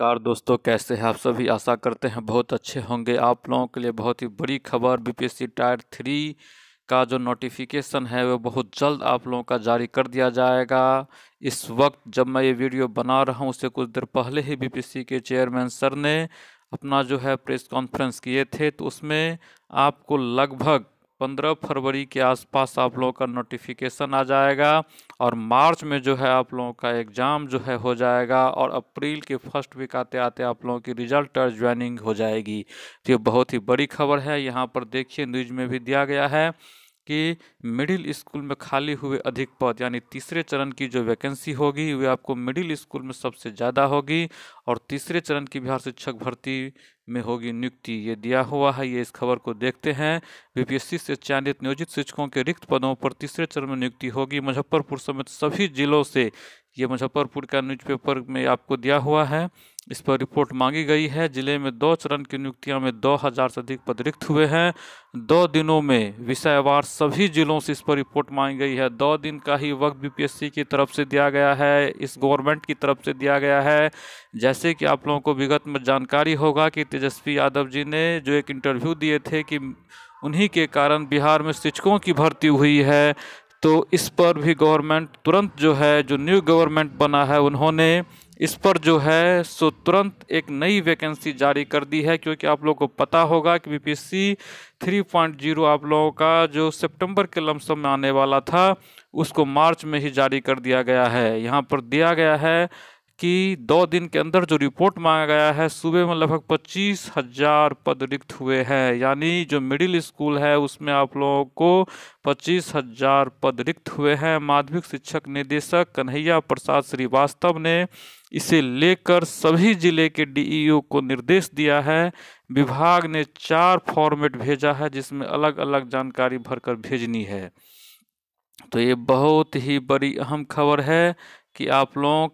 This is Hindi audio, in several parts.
नमस्कार दोस्तों कैसे हैं आप सभी आशा करते हैं बहुत अच्छे होंगे आप लोगों के लिए बहुत ही बड़ी खबर बीपीएससी टायर थ्री का जो नोटिफिकेशन है वो बहुत जल्द आप लोगों का जारी कर दिया जाएगा इस वक्त जब मैं ये वीडियो बना रहा हूँ उससे कुछ देर पहले ही बीपीएससी के चेयरमैन सर ने अपना जो है प्रेस कॉन्फ्रेंस किए थे तो उसमें आपको लगभग पंद्रह फरवरी के आसपास आप लोगों का नोटिफिकेशन आ जाएगा और मार्च में जो है आप लोगों का एग्ज़ाम जो है हो जाएगा और अप्रैल के फर्स्ट वीक आते आते आप लोगों की रिजल्ट और ज्वाइनिंग हो जाएगी तो ये बहुत ही बड़ी खबर है यहाँ पर देखिए न्यूज में भी दिया गया है कि मिडिल स्कूल में खाली हुए अधिक पद यानी तीसरे चरण की जो वैकेंसी होगी वे आपको मिडिल स्कूल में सबसे ज़्यादा होगी और तीसरे चरण की बिहार शिक्षक भर्ती में होगी नियुक्ति ये दिया हुआ है ये इस खबर को देखते हैं बीपीएससी से चयनित नियोजित शिक्षकों के रिक्त पदों पर तीसरे चरण में नियुक्ति होगी मुजफ्फरपुर समेत सभी जिलों से ये मुजफ्फरपुर का न्यूज़पेपर में आपको दिया हुआ है इस पर रिपोर्ट मांगी गई है जिले में दो चरण की नियुक्तियां में दो हजार से अधिक पद रिक्त हुए हैं दो दिनों में विषयवार सभी जिलों से इस पर रिपोर्ट मांगी गई है दो दिन का ही वक्त बीपीएससी की तरफ से दिया गया है इस गवर्नमेंट की तरफ से दिया गया है जैसे कि आप लोगों को विगत में जानकारी होगा कि तेजस्वी यादव जी ने जो एक इंटरव्यू दिए थे कि उन्हीं के कारण बिहार में शिक्षकों की भर्ती हुई है तो इस पर भी गवर्नमेंट तुरंत जो है जो न्यू गवर्नमेंट बना है उन्होंने इस पर जो है सो तुरंत एक नई वैकेंसी जारी कर दी है क्योंकि आप लोगों को पता होगा कि बीपीसी 3.0 आप लोगों का जो सितंबर के लमसम में आने वाला था उसको मार्च में ही जारी कर दिया गया है यहाँ पर दिया गया है कि दो दिन के अंदर जो रिपोर्ट मांगा गया है सूबे में लगभग पच्चीस हज़ार पद रिक्त हुए हैं यानी जो मिडिल स्कूल है उसमें आप लोगों को पच्चीस हज़ार पद रिक्त हुए हैं माध्यमिक शिक्षक निदेशक कन्हैया प्रसाद श्रीवास्तव ने इसे लेकर सभी जिले के डीईओ को निर्देश दिया है विभाग ने चार फॉर्मेट भेजा है जिसमें अलग अलग जानकारी भरकर भेजनी है तो ये बहुत ही बड़ी अहम खबर है कि आप लोगों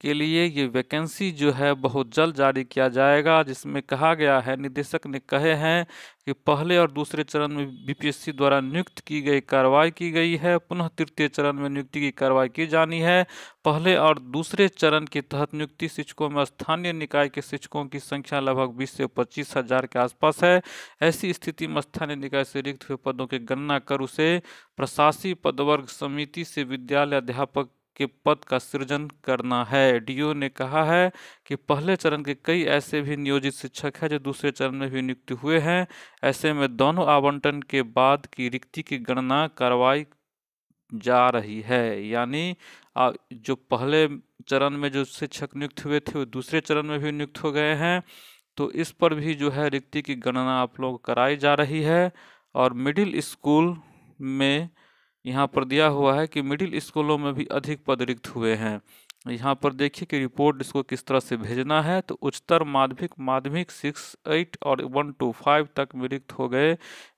के लिए ये वैकेंसी जो है बहुत जल्द जारी किया जाएगा जिसमें कहा गया है निदेशक ने कहे हैं कि पहले और दूसरे चरण में बीपीएससी द्वारा नियुक्त की गई कार्रवाई की गई है पुनः तृतीय चरण में नियुक्ति की कार्रवाई की जानी है पहले और दूसरे चरण के तहत नियुक्ति शिक्षकों में स्थानीय निकाय के शिक्षकों की संख्या लगभग बीस से पच्चीस हजार के आसपास है ऐसी स्थिति में स्थानीय निकाय से रिक्त हुए पदों की गणना कर उसे प्रशासी पदवर्ग समिति से विद्यालय अध्यापक के पद का सृजन करना है डीओ ने कहा है कि पहले चरण के कई ऐसे भी नियोजित शिक्षक हैं जो दूसरे चरण में भी नियुक्त हुए हैं ऐसे में दोनों आवंटन के बाद की रिक्ति की गणना करवाई जा रही है यानी जो पहले चरण में जो शिक्षक नियुक्त हुए थे वो दूसरे चरण में भी नियुक्त हो गए हैं तो इस पर भी जो है रिक्ति की गणना आप लोग कराई जा रही है और मिडिल स्कूल में यहाँ पर दिया हुआ है कि मिडिल स्कूलों में भी अधिक पद रिक्त हुए हैं यहाँ पर देखिए कि रिपोर्ट इसको किस तरह से भेजना है तो उच्चतर माध्यमिक माध्यमिक सिक्स एट और वन टू फाइव तक में रिक्त हो गए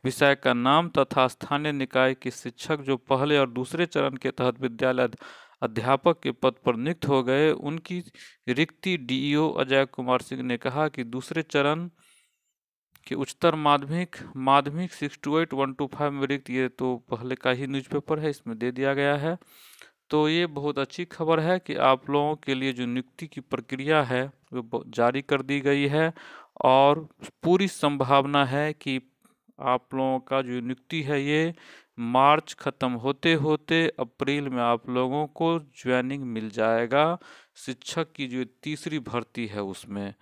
विषय का नाम तथा स्थानीय निकाय के शिक्षक जो पहले और दूसरे चरण के तहत विद्यालय अध्यापक के पद पर नियुक्त हो गए उनकी रिक्ति डीईओ अजय कुमार सिंह ने कहा कि दूसरे चरण कि उच्चतर माध्यमिक माध्यमिक six to eight one to five में रिक्त ये तो पहले का ही न्यूज़पेपर है इसमें दे दिया गया है तो ये बहुत अच्छी खबर है कि आप लोगों के लिए जो नियुक्ति की प्रक्रिया है वो जारी कर दी गई है और पूरी संभावना है कि आप लोगों का जो नियुक्ति है ये मार्च ख़त्म होते होते अप्रैल में आप लोगों को ज्वाइनिंग मिल जाएगा शिक्षक की जो तीसरी भर्ती है उसमें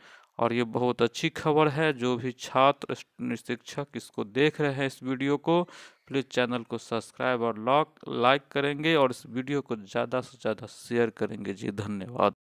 और ये बहुत अच्छी खबर है जो भी छात्र शिक्षक इसको देख रहे हैं इस वीडियो को प्लीज़ चैनल को सब्सक्राइब और लॉक लाइक करेंगे और इस वीडियो को ज़्यादा से ज़्यादा शेयर करेंगे जी धन्यवाद